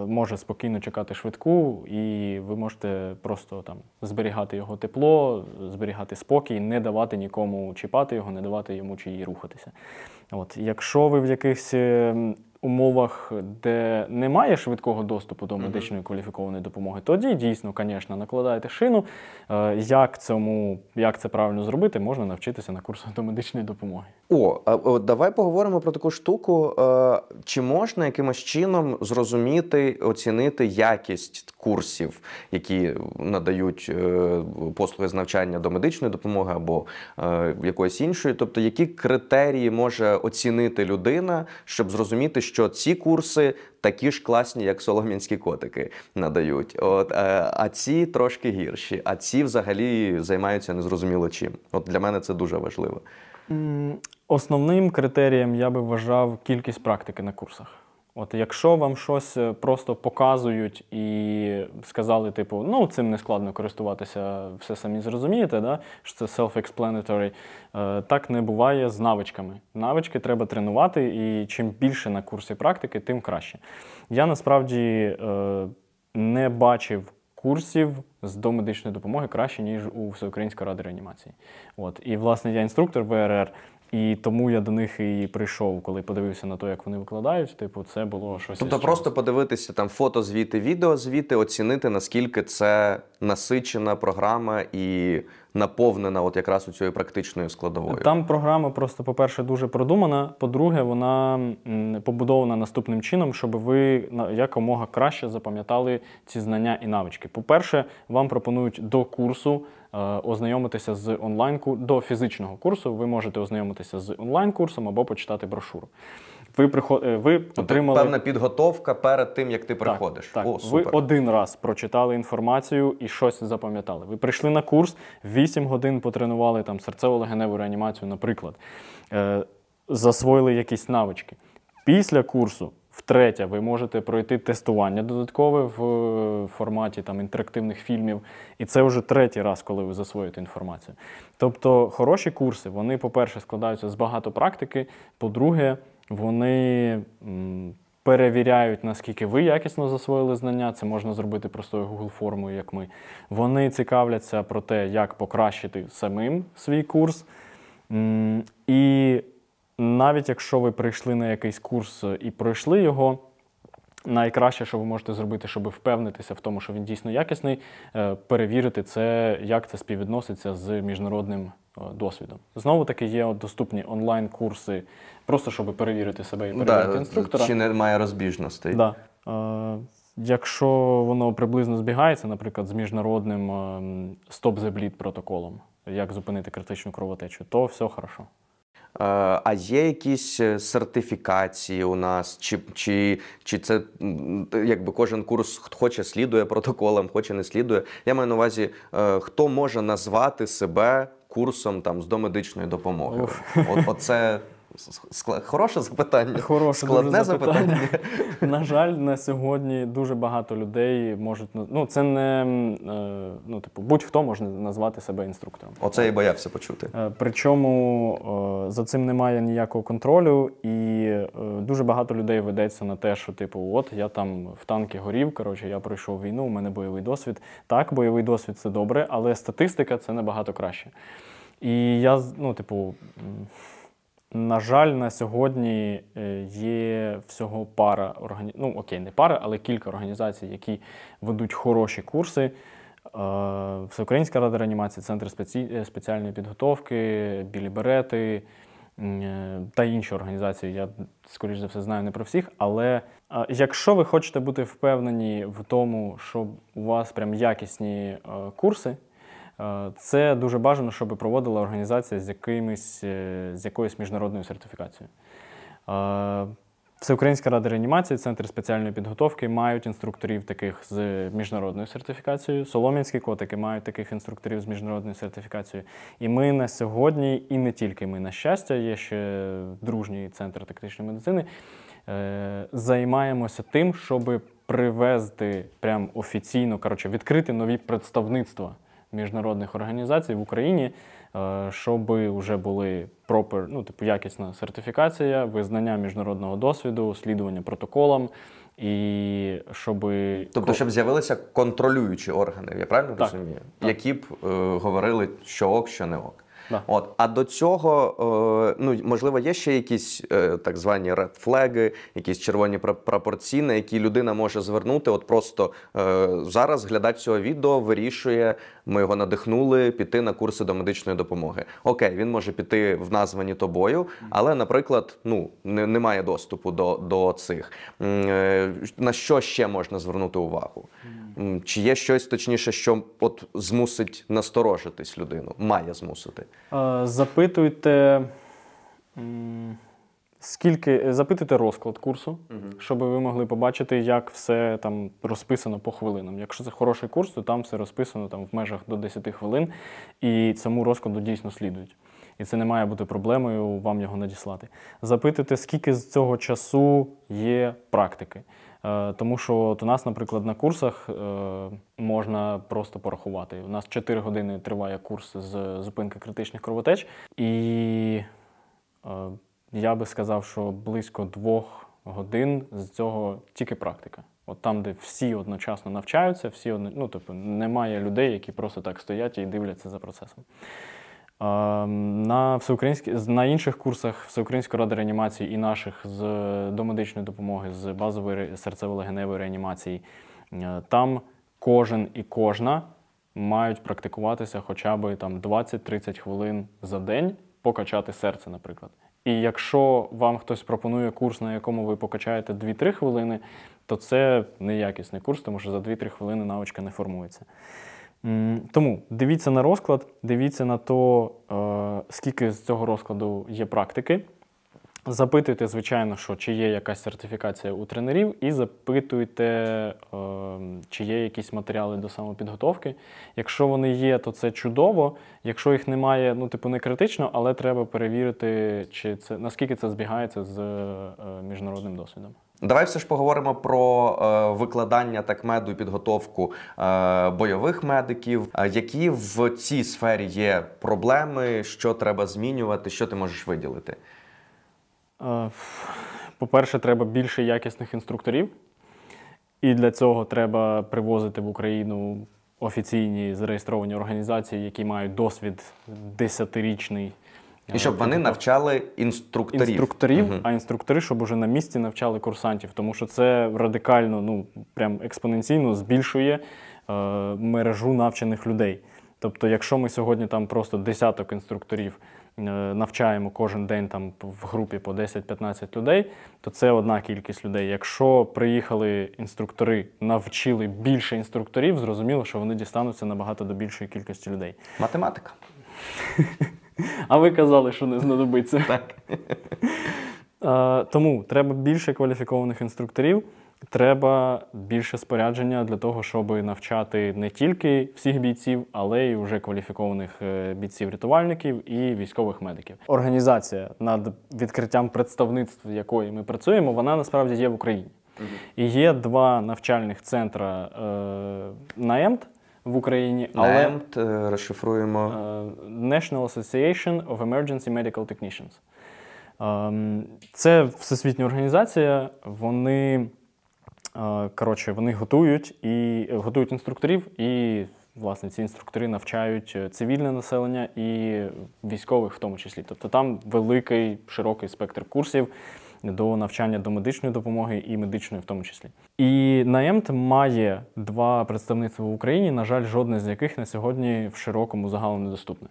[SPEAKER 1] може спокійно чекати швидку, і ви можете просто там зберігати його тепло, зберігати спокій, не давати нікому чіпати його, не давати йому чи їй рухатися. От, Якщо ви в якихось ем, умовах, де немає швидкого доступу до медичної кваліфікованої допомоги, тоді дійсно, звісно, накладаєте шину. Е, як цьому, як це правильно зробити, можна навчитися на курсах до медичної
[SPEAKER 2] допомоги. О, давай поговоримо про таку штуку. Е, чи можна якимось чином зрозуміти, оцінити якість курсів, які надають е, послуги з навчання до медичної допомоги або якоїсь іншої? Тобто, які критерії може оцінити людина, щоб зрозуміти, що ці курси такі ж класні, як солом'янські котики надають. От е, а ці трошки гірші, а ці взагалі займаються незрозуміло чим. От для мене це дуже важливо.
[SPEAKER 1] Основним критерієм я би вважав кількість практики на курсах. От якщо вам щось е, просто показують і сказали, типу, ну цим не складно користуватися, все самі зрозумієте, да? що це self-explanatory, е, так не буває з навичками. Навички треба тренувати, і чим більше на курсі практики, тим краще. Я насправді е, не бачив курсів з домедичної допомоги краще, ніж у Всеукраїнської ради реанімації. От. І, власне, я інструктор ВРР, і тому я до них і прийшов, коли подивився на те, як вони викладають. Типу, це було щось. Тобто, просто
[SPEAKER 2] подивитися там фото звіти, відео звіти, оцінити наскільки це насичена програма і наповнена, от якраз у цією практичною складовою.
[SPEAKER 1] Там програма просто, по-перше, дуже продумана. По-друге, вона побудована наступним чином, щоб ви якомога краще запам'ятали ці знання і навички. По-перше, вам пропонують до курсу. Е, ознайомитися з онлайн до фізичного курсу. Ви можете ознайомитися з онлайн-курсом або почитати брошуру. Ви приход... Е, ви ну, отримали певна
[SPEAKER 2] підготовка перед тим, як ти приходиш. Так, так. О, супер. Ви
[SPEAKER 1] один раз прочитали інформацію і щось запам'ятали. Ви прийшли на курс, вісім годин потренували там серцево-легеневу реанімацію, наприклад, е, засвоїли якісь навички. Після курсу Втретє, ви можете пройти тестування додаткове в е, форматі там інтерактивних фільмів. І це вже третій раз, коли ви засвоюєте інформацію. Тобто, хороші курси, вони, по-перше, складаються з багато практики. По-друге, вони. Перевіряють, наскільки ви якісно засвоїли знання, це можна зробити простою Google формою, як ми. Вони цікавляться про те, як покращити самим свій курс. І навіть якщо ви прийшли на якийсь курс е, і пройшли його. Найкраще, що ви можете зробити, щоб впевнитися в тому, що він дійсно якісний, е, перевірити це, як це співвідноситься з міжнародним е, досвідом. Знову таки, є доступні онлайн-курси, просто щоб перевірити себе і перевірити да, інструктора. Чи
[SPEAKER 2] немає розбіжностей?
[SPEAKER 1] Да. Якщо воно приблизно збігається, наприклад, з міжнародним стоп ем, the протоколом, як зупинити критичну кровотечу, то все хорошо.
[SPEAKER 2] Е, а є якісь е, сертифікації у нас, чи чи, чи це якби кожен курс хоче слідує протоколам, хоче не слідує. Я маю на увазі, е, хто може назвати себе курсом там з домедичної допомоги? От, Оце Хороше запитання. Хороше Складне запитання.
[SPEAKER 1] запитання. *laughs* На жаль, на сьогодні дуже багато людей можуть ну, ну це не е, ну, типу, будь-хто може назвати себе інструктором.
[SPEAKER 2] Оце я боявся почути.
[SPEAKER 1] Е, причому е, за цим немає ніякого контролю, і дуже багато людей ведеться на те, що типу, от я там в танки горів. Коротше, я пройшов війну, у мене бойовий досвід. Так, бойовий досвід це добре, але статистика це набагато краще. І я ну, типу. На жаль, на сьогодні е, є всього пара органі... ну окей, не пара, але кілька організацій, які ведуть хороші курси. Е, Всеукраїнська рада реанімації, Центр спеці... Е, спеціальної підготовки, білі берети та інші організації. Я, скоріш за все, знаю не про всіх. Але якщо ви хочете бути впевнені в тому, що у вас прям якісні курси. Е, це дуже бажано, щоб проводила організація з якимись, е, з якоюсь міжнародною сертифікацією. Е, Всеукраїнська рада реанімації, центр спеціальної підготовки мають інструкторів таких з міжнародною сертифікацією. Солом'янські котики мають таких інструкторів з міжнародною сертифікацією. І ми на сьогодні, і не тільки ми, на щастя, є ще дружній центр тактичної медицини. Займаємося тим, щоб привезти прям офіційно коротше, відкрити нові представництва міжнародних організацій в Україні, е, щоб вже були пропер, ну типу якісна сертифікація, визнання міжнародного досвіду, слідування протоколам.
[SPEAKER 2] І щоб тобто, щоб з'явилися контролюючі органи, я правильно так, розумію, так. які б е, говорили, що ок, що не ок. Да. От а до цього е, ну можливо є ще якісь е, так звані редфлеги, якісь червоні прапорці, на які людина може звернути. От просто е, зараз глядач цього відео вирішує. Ми його надихнули піти на курси до медичної допомоги. Окей, він може піти в названі тобою, але, наприклад, ну не, немає доступу до, до цих. На що ще можна звернути увагу? Чи є щось точніше, що от змусить насторожитись людину? Має змусити?
[SPEAKER 1] Запитуйте, скільки е, запитуйте розклад курсу, угу. щоб ви могли побачити, як все там розписано по хвилинам. Якщо це хороший курс, то там все розписано там, в межах до 10 хвилин, і цьому розкладу дійсно слідують. І це не має бути проблемою вам його надіслати. Запитуйте, скільки з цього часу є практики. Е, тому що от у нас, наприклад, на курсах е, можна просто порахувати. У нас 4 години триває курс з зупинки критичних кровотеч, і е, я би сказав, що близько двох годин з цього тільки практика. От там, де всі одночасно навчаються, всі одно... ну, тобто, немає людей, які просто так стоять і дивляться за процесом. Ем, на всеукраїнські на інших курсах Всеукраїнської ради реанімації і наших з домедичної допомоги з базової серцево-легеневої реанімації, е, там кожен і кожна мають практикуватися хоча б там 20-30 хвилин за день, покачати серце, наприклад. І якщо вам хтось пропонує курс, на якому ви покачаєте 2-3 хвилини, то це неякісний курс, тому що за 2-3 хвилини навичка не формується. Тому дивіться на розклад, дивіться на то, е, скільки з цього розкладу є практики. Запитуйте, звичайно, що чи є якась сертифікація у тренерів, і запитуйте, е, чи є якісь матеріали до самопідготовки. Якщо вони є, то це чудово. Якщо їх немає, ну типу не критично, але треба перевірити, чи це наскільки це збігається з е, міжнародним досвідом.
[SPEAKER 2] Давай все ж поговоримо про е, викладання так меду і підготовку е, бойових медиків. Е, які в цій сфері є проблеми, що треба змінювати, що ти можеш виділити? Е, по-перше, треба більше якісних інструкторів,
[SPEAKER 1] і для цього треба привозити в Україну офіційні зареєстровані організації, які мають досвід десятирічний. І щоб вони типу, навчали
[SPEAKER 2] інструкторів. Інструкторів, угу.
[SPEAKER 1] а інструктори, щоб уже на місці навчали курсантів, тому що це радикально, ну прям експоненційно збільшує е, мережу навчених людей. Тобто, якщо ми сьогодні там просто десяток інструкторів е, навчаємо кожен день там в групі по 10-15 людей, то це одна кількість людей. Якщо приїхали інструктори, навчили більше інструкторів, зрозуміло, що вони дістануться набагато до більшої кількості людей. Математика. А ви казали, що не знадобиться. Так. Е, тому треба більше кваліфікованих інструкторів, треба більше спорядження для того, щоб навчати не тільки всіх бійців, але й уже кваліфікованих е, бійців-рятувальників і військових медиків. Організація, над відкриттям представництв, якої ми працюємо, вона насправді є в Україні. І є два навчальних центри е, на ЕМТ в Україні, але НЕМТ розшифруємо е, National Association of Emergency Medical Technicians. Ем, це всесвітня організація. Вони е, коротше, вони готують і готують інструкторів, і власне ці інструктори навчають е, цивільне населення і військових, в тому числі. Тобто там великий широкий спектр курсів до навчання до медичної допомоги і медичної, в тому числі. І наємт має два представництва в Україні. На жаль, жодне з яких на сьогодні в широкому загалу недоступне.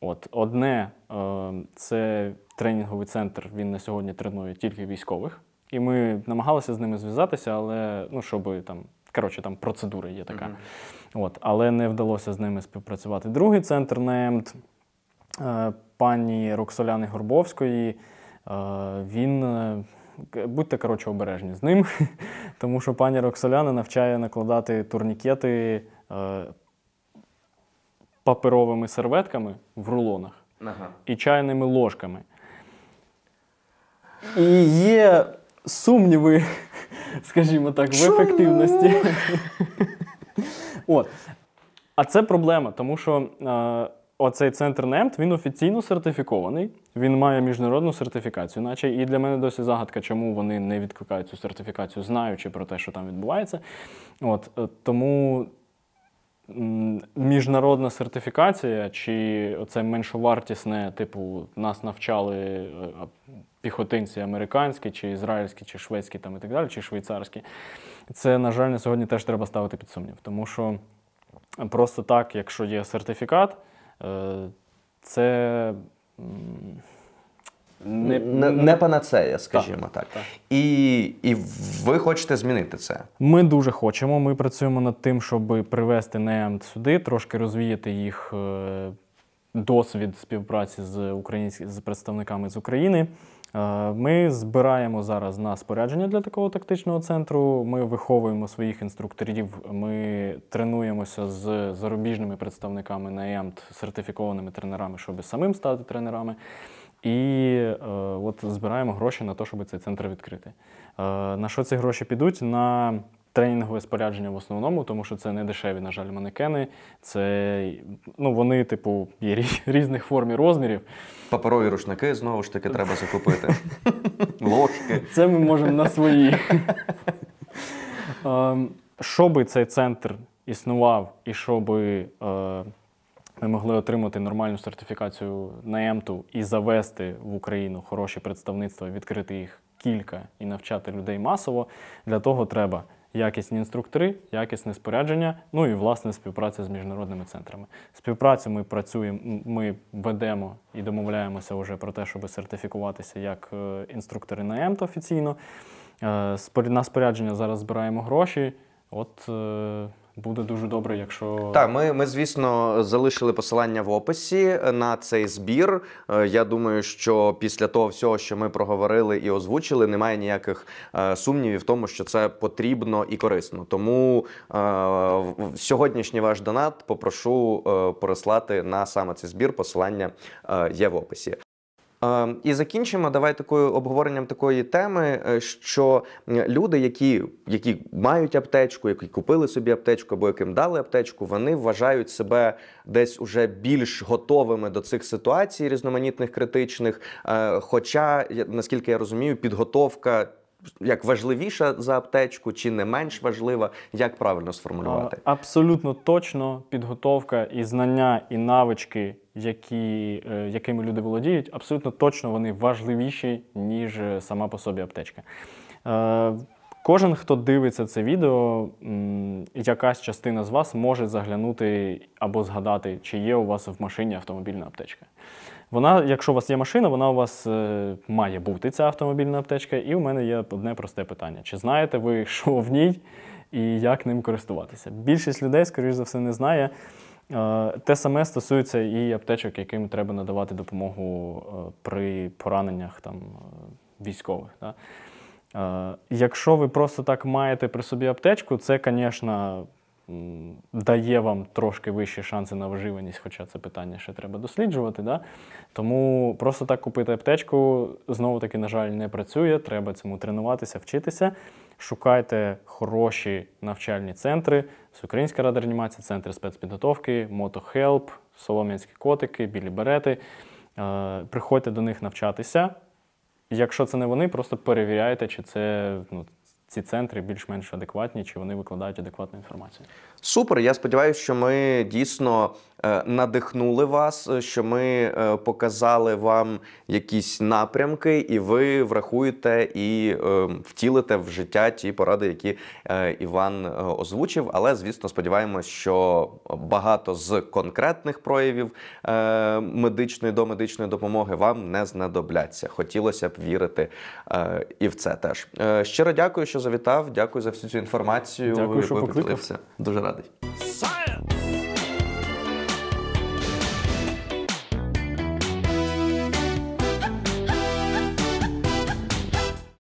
[SPEAKER 1] От одне е, це тренінговий центр. Він на сьогодні тренує тільки військових, і ми намагалися з ними зв'язатися, але ну щоб там. Коротше, там процедура є така. Mm-hmm. От, Але не вдалося з ними співпрацювати. Другий центр Наємт е, пані Роксоляни Горбовської Е, він е, будьте коротше обережні з ним, *laughs* тому що пані Роксоляна навчає накладати турнікети е, паперовими серветками в рулонах ага. і чайними ложками. І є сумніви, *laughs* скажімо так, в ефективності. *laughs* От. А це проблема, тому що. Оцей центр НЕМТ, він офіційно сертифікований, він має міжнародну сертифікацію, наче і для мене досі загадка, чому вони не відкликають цю сертифікацію, знаючи про те, що там відбувається. От е, Тому міжнародна сертифікація, чи це меншовартісне, типу, нас навчали е, піхотинці американські, чи ізраїльські, чи шведські там і так далі, чи швейцарські, це, на жаль, на сьогодні теж треба ставити під сумнів. Тому що просто так, якщо є сертифікат. Е, це
[SPEAKER 2] не не, не панацея, скажімо так. так. так. І і ви хочете змінити це?
[SPEAKER 1] Ми дуже хочемо. Ми працюємо над тим, щоб привести НЕМ сюди, трошки розвіяти їх е, досвід співпраці з українсь... з представниками з України. Е, ми збираємо зараз на спорядження для такого тактичного центру. Ми виховуємо своїх інструкторів. Ми тренуємося з зарубіжними представниками на ЕМТ, сертифікованими тренерами, щоб самим стати тренерами. І е, от збираємо гроші на те, щоб цей центр відкрити. Е, на що ці гроші підуть? На тренінгове спорядження в основному, тому що це не дешеві, на жаль, манекени. Це ну вони, типу, є різних форм і розмірів. Паперові рушники знову ж таки треба закупити. Ложки. Це ми можемо на свої. *laughs* Ем, щоби цей центр існував, і щоби е, ми могли отримати нормальну сертифікацію на ЕМТУ і завести в Україну хороші представництва, відкрити їх кілька і навчати людей масово, для того треба якісні інструктори, якісне спорядження, ну і власне співпраця з міжнародними центрами. Співпрацю ми працюємо, ми ведемо і домовляємося вже про те, щоб сертифікуватися як е, інструктори на ЕМТ офіційно. Е, на спорядження зараз збираємо гроші. От е, Буде дуже добре, якщо так,
[SPEAKER 2] ми, ми звісно залишили посилання в описі е, на цей збір. Е, я думаю, що після того всього, що ми проговорили і озвучили, немає ніяких е, сумнівів в тому, що це потрібно і корисно. Тому е, сьогоднішній ваш донат попрошу переслати на саме цей збір. Посилання є в описі. Ем, і закінчимо давай такою обговоренням такої теми, е, що люди, які які мають аптечку, які купили собі аптечку або яким дали аптечку, вони вважають себе десь уже більш готовими до цих ситуацій різноманітних критичних. Е, хоча, наскільки я розумію, підготовка. Як важливіша за аптечку, чи не менш важлива, як правильно сформулювати?
[SPEAKER 1] Абсолютно точно підготовка і знання, і навички, які, е, якими люди володіють, абсолютно точно вони важливіші, ніж е, сама по собі аптечка. Е, кожен, хто дивиться це відео, якась частина з вас може заглянути або згадати, чи є у вас в машині автомобільна аптечка. Вона, якщо у вас є машина, вона у вас е, має бути ця автомобільна аптечка. І у мене є одне просте питання: чи знаєте ви, що в ній і як ним користуватися? Більшість людей, скоріш за все, не знає. Е, те саме стосується і аптечок, яким треба надавати допомогу е, при пораненнях там, е, військових. Да? Якщо ви просто так маєте при собі аптечку, це, звісно, дає вам трошки вищі шанси на виживаність, хоча це питання ще треба досліджувати. Да? Тому просто так купити аптечку знову таки, на жаль, не працює. Треба цьому тренуватися, вчитися. Шукайте хороші навчальні центри, Всеукраїнська рада реанімації, центри спецпідготовки, мотохелп, солом'янські котики, білі берети. Е, приходьте до них навчатися. Якщо це не вони, просто перевіряйте, чи це ну, ці центри більш-менш адекватні, чи вони викладають адекватну інформацію.
[SPEAKER 2] Супер. Я сподіваюся, що ми дійсно е, надихнули вас, е, що ми е, показали вам якісь напрямки, і ви врахуєте і втілите в життя ті поради, які Іван озвучив. Але, звісно, сподіваємось, що багато з конкретних проявів медичної до медичної допомоги вам не знадобляться. Хотілося б вірити і в це теж. Щиро дякую, що завітав. Дякую за всю цю інформацію. Дякую, що покликав. Дуже радий.